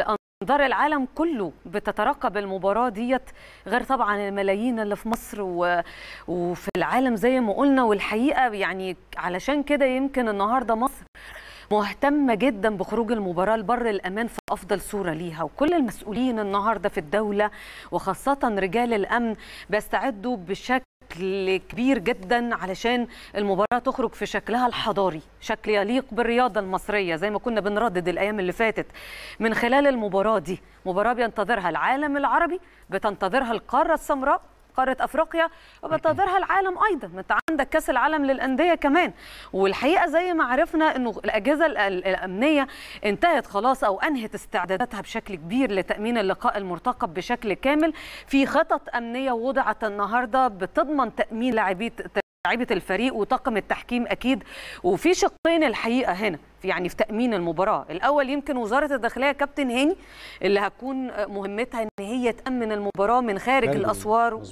انظار العالم كله بتترقب المباراه ديت غير طبعا الملايين اللي في مصر و... وفي العالم زي ما قلنا والحقيقه يعني علشان كده يمكن النهارده مصر مهتمه جدا بخروج المباراه لبر الامان في افضل صوره ليها وكل المسؤولين النهارده في الدوله وخاصه رجال الامن بيستعدوا بشكل بشكل كبير جدا علشان المباراه تخرج في شكلها الحضاري شكل يليق بالرياضه المصريه زي ما كنا بنردد الايام اللي فاتت من خلال المباراه دي مباراه بينتظرها العالم العربي بتنتظرها القاره السمراء قاره افريقيا وبينتظرها العالم ايضا انت عندك كاس العالم للانديه كمان والحقيقه زي ما عرفنا انه الاجهزه الامنيه انتهت خلاص او انهت استعداداتها بشكل كبير لتامين اللقاء المرتقب بشكل كامل في خطط امنيه وضعت النهارده بتضمن تامين لاعبي لعيبه الفريق وطاقم التحكيم اكيد وفي شقين الحقيقه هنا يعني في تامين المباراه الاول يمكن وزاره الداخليه كابتن هاني اللي هتكون مهمتها ان هي تامن المباراه من خارج الاسوار